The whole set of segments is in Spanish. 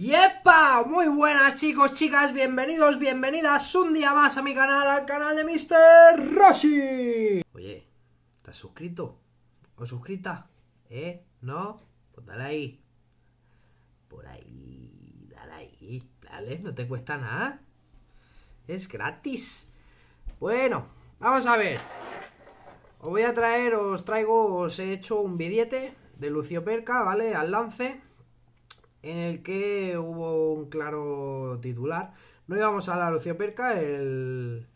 ¡Yepa! Muy buenas chicos, chicas, bienvenidos, bienvenidas un día más a mi canal, al canal de Mr. Rossi. Oye, ¿estás suscrito? ¿O suscrita? ¿Eh? ¿No? Pues dale ahí. Por ahí, dale ahí. Dale, no te cuesta nada. Es gratis. Bueno, vamos a ver. Os voy a traer, os traigo, os he hecho un billete de Lucio Perca, ¿vale? Al lance en el que hubo un claro titular. No íbamos a la Lucio Perca, el,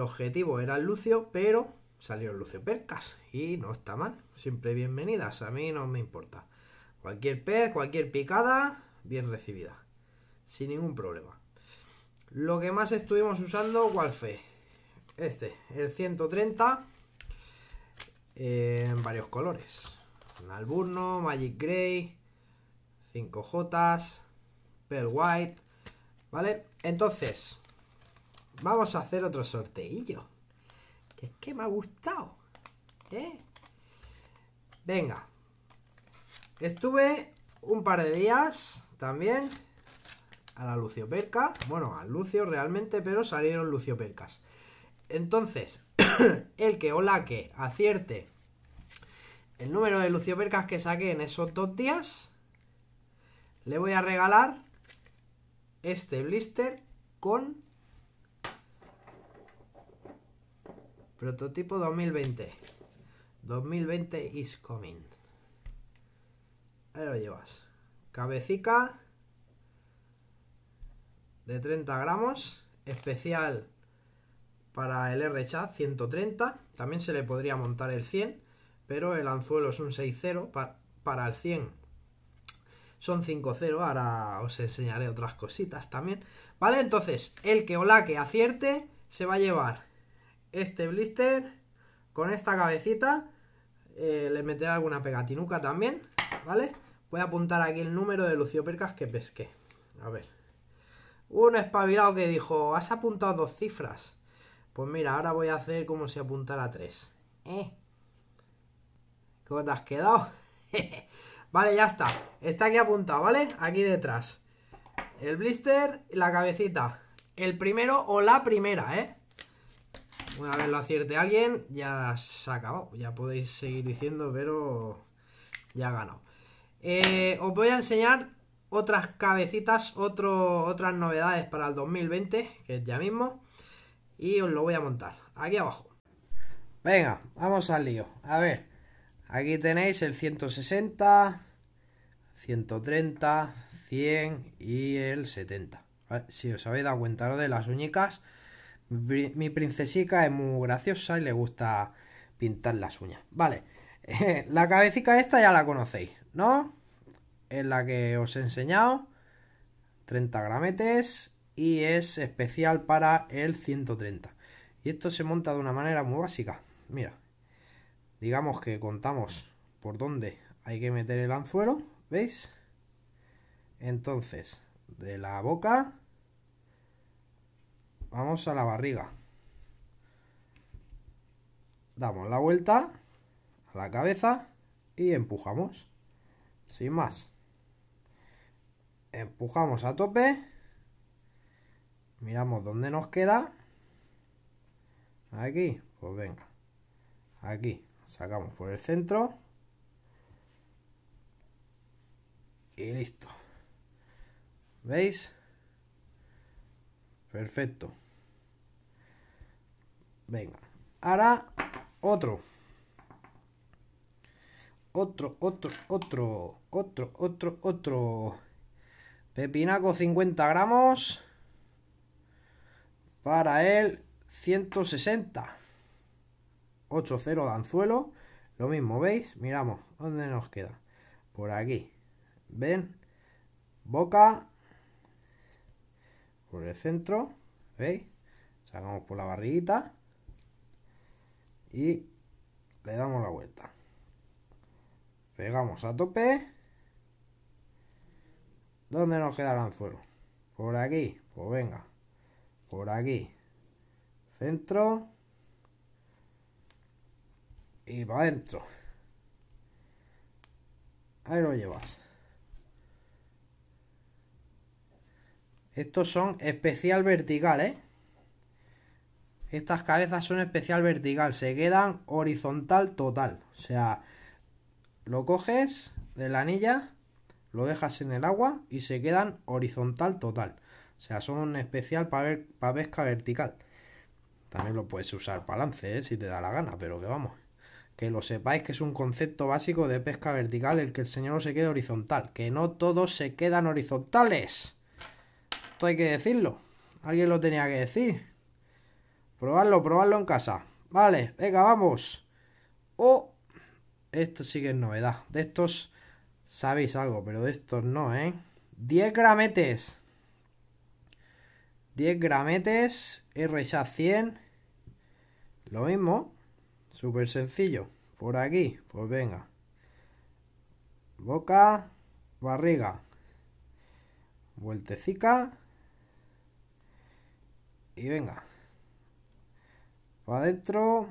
objetivo era el Lucio, pero salió el Lucio Percas y no está mal. Siempre bienvenidas, a mí no me importa. Cualquier pez, cualquier picada, bien recibida. Sin ningún problema. Lo que más estuvimos usando, ¿cuál fue? Este, el 130 eh, en varios colores. alburno, Magic Grey, 5J, Pearl White, ¿vale? Entonces, vamos a hacer otro sorteillo. Que es que me ha gustado, ¿eh? Venga. Estuve un par de días también a la Lucio Perca. Bueno, a Lucio realmente, pero salieron Lucio Percas. Entonces, el que o la que acierte el número de Lucio Percas que saqué en esos dos días le voy a regalar este blister con prototipo 2020. 2020 is coming. Ahí lo llevas. cabecita de 30 gramos, especial para el R-Chat 130. También se le podría montar el 100, pero el anzuelo es un 6-0 para el 100 son 5-0, ahora os enseñaré otras cositas también, ¿vale? Entonces, el que que acierte se va a llevar este blister con esta cabecita, eh, le meteré alguna pegatinuca también, ¿vale? Voy a apuntar aquí el número de Lucio Percas que pesqué, a ver. Un espabilado que dijo, has apuntado dos cifras. Pues mira, ahora voy a hacer como si apuntara tres. ¿Eh? ¿Cómo te has quedado? Vale, ya está. Está aquí apuntado, ¿vale? Aquí detrás. El blister y la cabecita. El primero o la primera, ¿eh? Una vez lo acierte alguien, ya se ha acabado. Ya podéis seguir diciendo, pero ya ha ganado. Eh, os voy a enseñar otras cabecitas, otras novedades para el 2020, que es ya mismo. Y os lo voy a montar aquí abajo. Venga, vamos al lío. A ver, aquí tenéis el 160, 130, 100 y el 70. Si os habéis dado cuenta de las uñicas, mi princesica es muy graciosa y le gusta pintar las uñas. Vale, eh, la cabecita esta ya la conocéis, ¿no? Es la que os he enseñado, 30 grametes y es especial para el 130. Y esto se monta de una manera muy básica. Mira, digamos que contamos por dónde hay que meter el anzuelo, ¿Veis? Entonces, de la boca vamos a la barriga. Damos la vuelta a la cabeza y empujamos. Sin más. Empujamos a tope. Miramos dónde nos queda. Aquí, pues venga. Aquí, sacamos por el centro. y listo. ¿Veis? Perfecto. Venga. Ahora otro. Otro, otro, otro, otro, otro, otro. Pepinaco 50 gramos. Para el 160. 8-0 de anzuelo. Lo mismo, ¿veis? Miramos, ¿dónde nos queda? Por aquí ven, boca, por el centro, ¿veis? Sacamos por la barriguita y le damos la vuelta. Pegamos a tope. ¿Dónde nos queda el anzuelo? Por aquí, pues venga. Por aquí. Centro. Y para adentro. Ahí lo llevas. Estos son especial vertical, ¿eh? Estas cabezas son especial vertical, se quedan horizontal total. O sea, lo coges de la anilla, lo dejas en el agua y se quedan horizontal total. O sea, son especial para pesca vertical. También lo puedes usar para lance, ¿eh? si te da la gana, pero que vamos. Que lo sepáis que es un concepto básico de pesca vertical el que el señor se quede horizontal. Que no todos se quedan horizontales. Esto hay que decirlo. Alguien lo tenía que decir. Probarlo, probarlo en casa. Vale, venga, vamos. O... Oh, esto sí que es novedad. De estos sabéis algo, pero de estos no, ¿eh? 10 grametes. 10 grametes. RSA 100. Lo mismo. Súper sencillo. Por aquí, pues venga. Boca, barriga. Vueltecica. Y venga. Para adentro.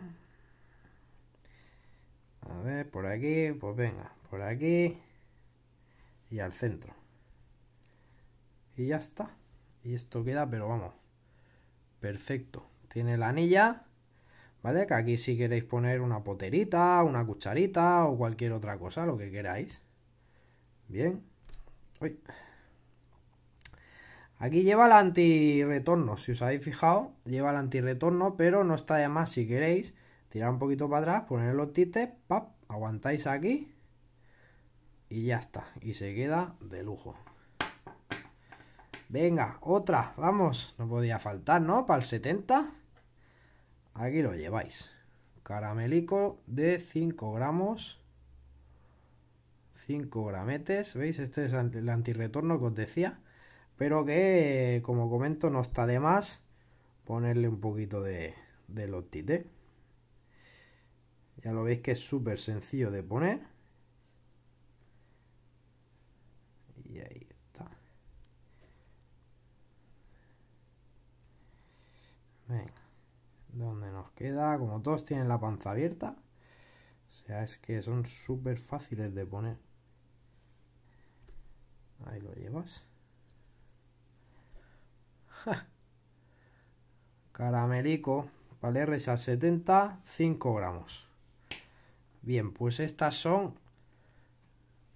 A ver, por aquí, pues venga, por aquí. Y al centro. Y ya está. Y esto queda, pero vamos. Perfecto. Tiene la anilla. ¿Vale? Que aquí si queréis poner una poterita, una cucharita o cualquier otra cosa, lo que queráis. Bien. Uy. Aquí lleva el antirretorno, si os habéis fijado, lleva el antirretorno, pero no está de más si queréis tirar un poquito para atrás, poner los tites, pap, aguantáis aquí y ya está, y se queda de lujo. Venga, otra, vamos, no podía faltar, ¿no? Para el 70, aquí lo lleváis. Caramelico de 5 gramos. 5 grametes, ¿veis? Este es el antirretorno que os decía. Pero que, como comento, no está de más ponerle un poquito de, de Tite. Ya lo veis que es súper sencillo de poner. Y ahí está. Venga. Donde nos queda, como todos tienen la panza abierta. O sea, es que son súper fáciles de poner. Ahí lo llevas. Caramelico, vale, 70 75 gramos. Bien, pues estas son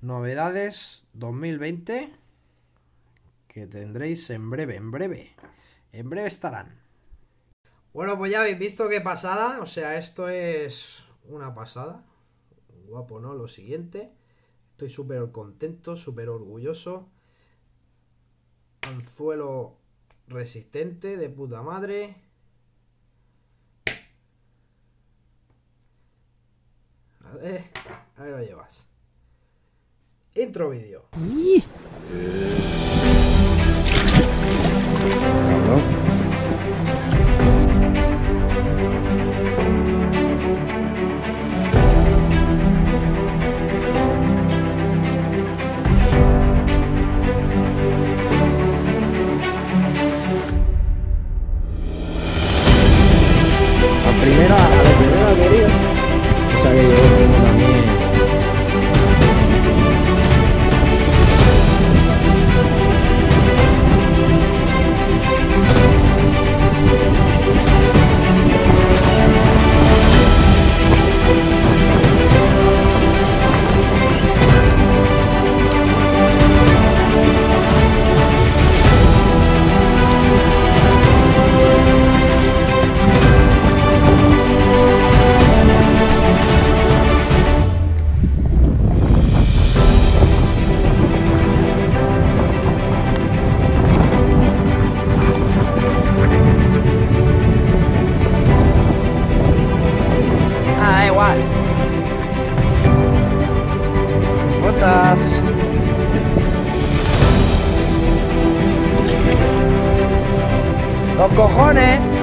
novedades 2020 que tendréis en breve, en breve. En breve estarán. Bueno, pues ya habéis visto qué pasada. O sea, esto es una pasada. Guapo, ¿no? Lo siguiente. Estoy súper contento, súper orgulloso. Anzuelo resistente de puta madre. A ver, a ver lo llevas. Intro vídeo. cojones.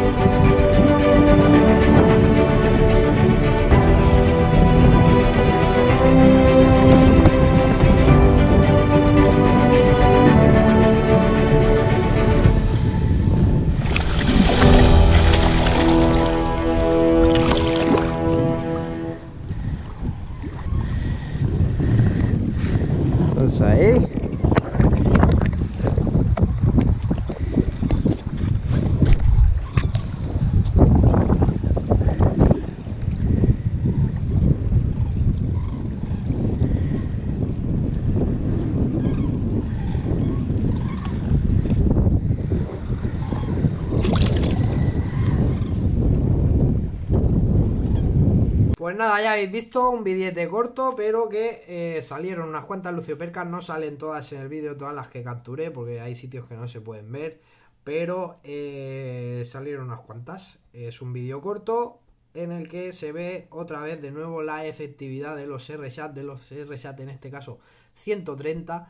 Pues nada, ya habéis visto un billete corto, pero que eh, salieron unas cuantas luciopercas, no salen todas en el vídeo, todas las que capturé, porque hay sitios que no se pueden ver, pero eh, salieron unas cuantas. Es un vídeo corto en el que se ve otra vez de nuevo la efectividad de los RSAT, de los RSAT en este caso 130,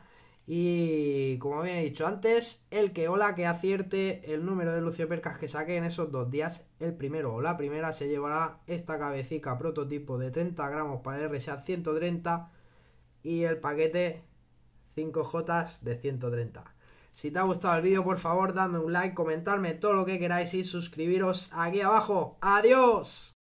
y como bien he dicho antes, el que hola que acierte el número de luciopercas que saque en esos dos días, el primero o la primera se llevará esta cabecita prototipo de 30 gramos para el RSA 130 y el paquete 5J de 130. Si te ha gustado el vídeo, por favor, dame un like, comentarme todo lo que queráis y suscribiros aquí abajo. ¡Adiós!